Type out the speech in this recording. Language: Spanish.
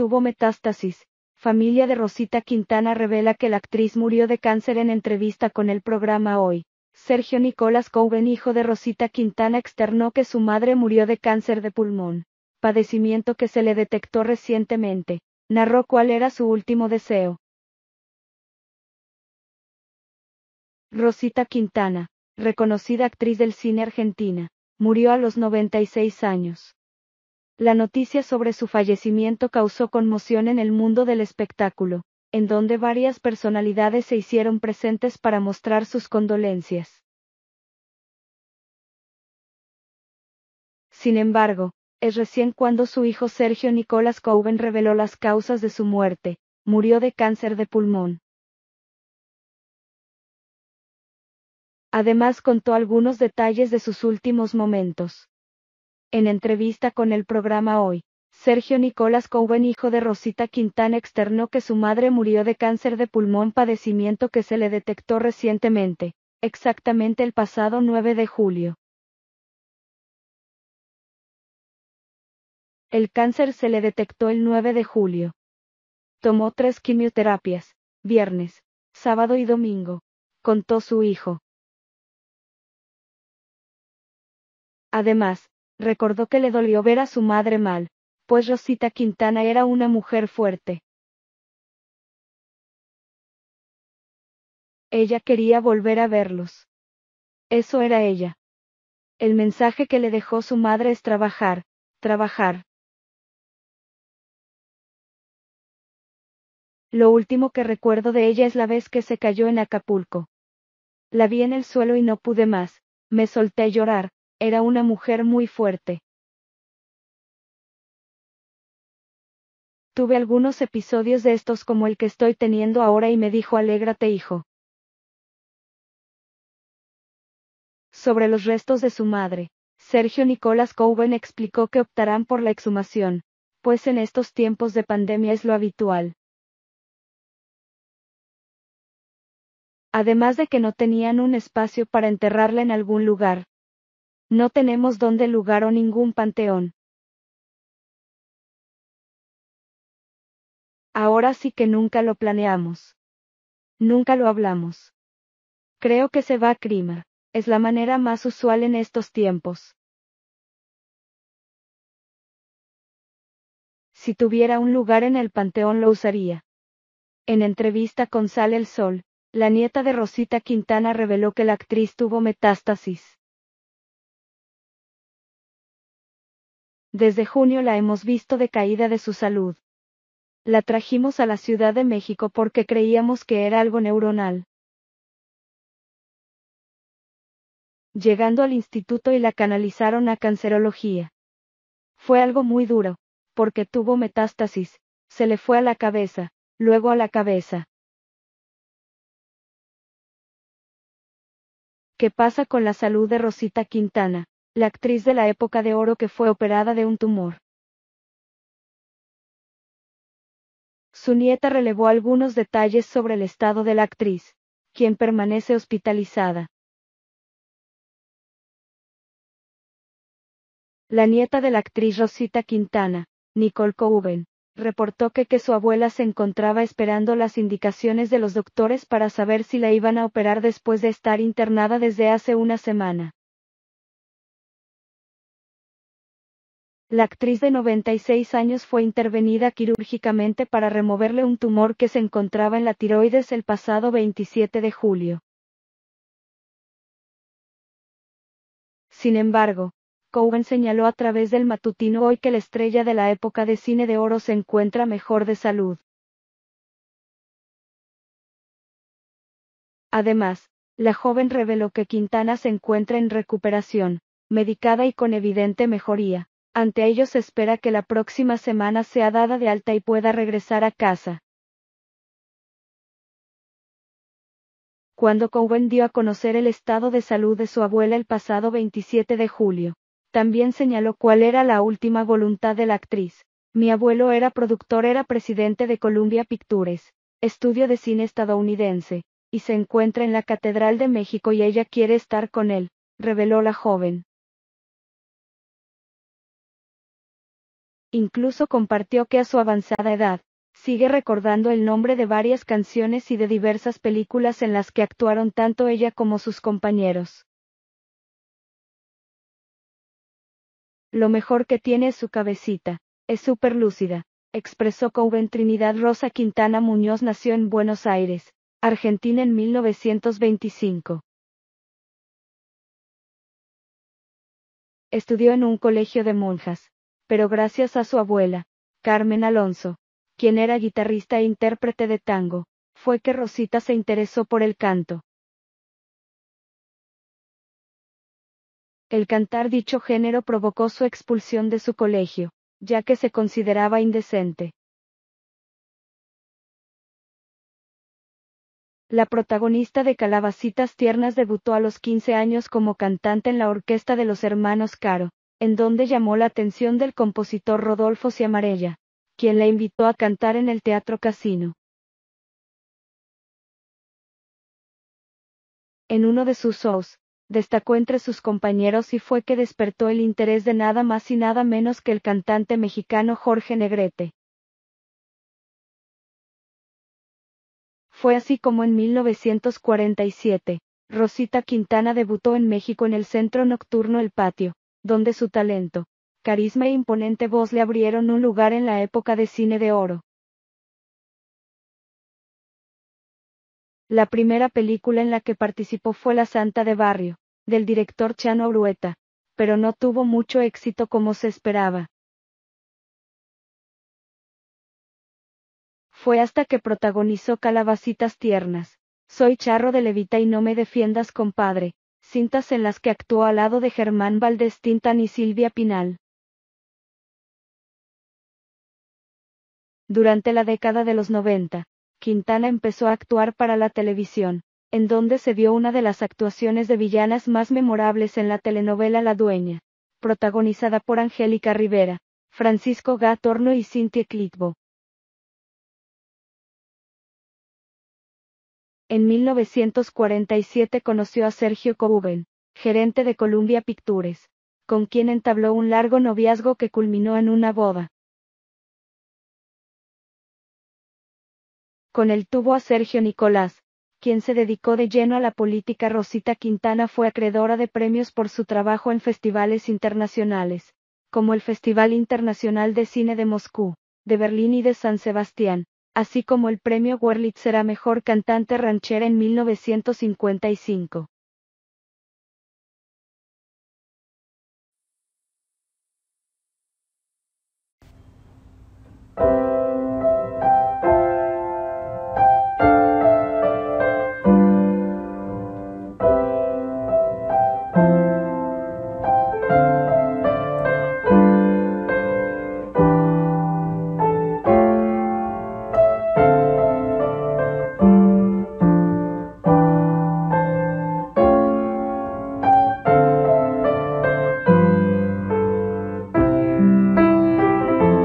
tuvo metástasis. Familia de Rosita Quintana revela que la actriz murió de cáncer en entrevista con el programa Hoy. Sergio Nicolás Cowen, hijo de Rosita Quintana, externó que su madre murió de cáncer de pulmón, padecimiento que se le detectó recientemente. Narró cuál era su último deseo. Rosita Quintana, reconocida actriz del cine argentina, murió a los 96 años. La noticia sobre su fallecimiento causó conmoción en el mundo del espectáculo, en donde varias personalidades se hicieron presentes para mostrar sus condolencias. Sin embargo, es recién cuando su hijo Sergio Nicolás Coven reveló las causas de su muerte, murió de cáncer de pulmón. Además contó algunos detalles de sus últimos momentos. En entrevista con el programa Hoy, Sergio Nicolás Cowen, hijo de Rosita Quintán externó que su madre murió de cáncer de pulmón, padecimiento que se le detectó recientemente, exactamente el pasado 9 de julio. El cáncer se le detectó el 9 de julio. Tomó tres quimioterapias, viernes, sábado y domingo, contó su hijo. Además, Recordó que le dolió ver a su madre mal, pues Rosita Quintana era una mujer fuerte. Ella quería volver a verlos. Eso era ella. El mensaje que le dejó su madre es trabajar, trabajar. Lo último que recuerdo de ella es la vez que se cayó en Acapulco. La vi en el suelo y no pude más, me solté a llorar, era una mujer muy fuerte. Tuve algunos episodios de estos como el que estoy teniendo ahora y me dijo alégrate hijo. Sobre los restos de su madre, Sergio Nicolás Cowen explicó que optarán por la exhumación, pues en estos tiempos de pandemia es lo habitual. Además de que no tenían un espacio para enterrarla en algún lugar, no tenemos donde lugar o ningún panteón. Ahora sí que nunca lo planeamos. Nunca lo hablamos. Creo que se va a Crima. Es la manera más usual en estos tiempos. Si tuviera un lugar en el panteón lo usaría. En entrevista con Sal el Sol, la nieta de Rosita Quintana reveló que la actriz tuvo metástasis. Desde junio la hemos visto decaída de su salud. La trajimos a la Ciudad de México porque creíamos que era algo neuronal. Llegando al instituto y la canalizaron a cancerología. Fue algo muy duro, porque tuvo metástasis, se le fue a la cabeza, luego a la cabeza. ¿Qué pasa con la salud de Rosita Quintana? la actriz de la época de oro que fue operada de un tumor. Su nieta relevó algunos detalles sobre el estado de la actriz, quien permanece hospitalizada. La nieta de la actriz Rosita Quintana, Nicole Couben, reportó que, que su abuela se encontraba esperando las indicaciones de los doctores para saber si la iban a operar después de estar internada desde hace una semana. La actriz de 96 años fue intervenida quirúrgicamente para removerle un tumor que se encontraba en la tiroides el pasado 27 de julio. Sin embargo, Cowan señaló a través del matutino hoy que la estrella de la época de cine de oro se encuentra mejor de salud. Además, la joven reveló que Quintana se encuentra en recuperación, medicada y con evidente mejoría ante ellos espera que la próxima semana sea dada de alta y pueda regresar a casa. Cuando Cowen dio a conocer el estado de salud de su abuela el pasado 27 de julio, también señaló cuál era la última voluntad de la actriz. Mi abuelo era productor, era presidente de Columbia Pictures, estudio de cine estadounidense, y se encuentra en la Catedral de México y ella quiere estar con él, reveló la joven. Incluso compartió que a su avanzada edad, sigue recordando el nombre de varias canciones y de diversas películas en las que actuaron tanto ella como sus compañeros. Lo mejor que tiene es su cabecita, es súper lúcida, expresó Coven Trinidad Rosa Quintana Muñoz nació en Buenos Aires, Argentina en 1925. Estudió en un colegio de monjas, pero gracias a su abuela, Carmen Alonso, quien era guitarrista e intérprete de tango, fue que Rosita se interesó por el canto. El cantar dicho género provocó su expulsión de su colegio, ya que se consideraba indecente. La protagonista de Calabacitas Tiernas debutó a los 15 años como cantante en la orquesta de los hermanos Caro, en donde llamó la atención del compositor Rodolfo Ciamarella, quien la invitó a cantar en el Teatro Casino. En uno de sus shows, destacó entre sus compañeros y fue que despertó el interés de nada más y nada menos que el cantante mexicano Jorge Negrete. Fue así como en 1947, Rosita Quintana debutó en México en el centro nocturno El Patio, donde su talento, carisma e imponente voz le abrieron un lugar en la época de cine de oro. La primera película en la que participó fue La Santa de Barrio, del director Chano Brueta, pero no tuvo mucho éxito como se esperaba. Fue hasta que protagonizó Calabacitas Tiernas, Soy Charro de Levita y no me defiendas compadre, cintas en las que actuó al lado de Germán Valdés Tintan y Silvia Pinal. Durante la década de los 90, Quintana empezó a actuar para la televisión, en donde se dio una de las actuaciones de villanas más memorables en la telenovela La Dueña, protagonizada por Angélica Rivera, Francisco Gatorno y Cintia Clitbo. En 1947 conoció a Sergio Koben, gerente de Columbia Pictures, con quien entabló un largo noviazgo que culminó en una boda. Con él tuvo a Sergio Nicolás, quien se dedicó de lleno a la política. Rosita Quintana fue acreedora de premios por su trabajo en festivales internacionales, como el Festival Internacional de Cine de Moscú, de Berlín y de San Sebastián así como el premio Werlitz será Mejor Cantante Ranchera en 1955.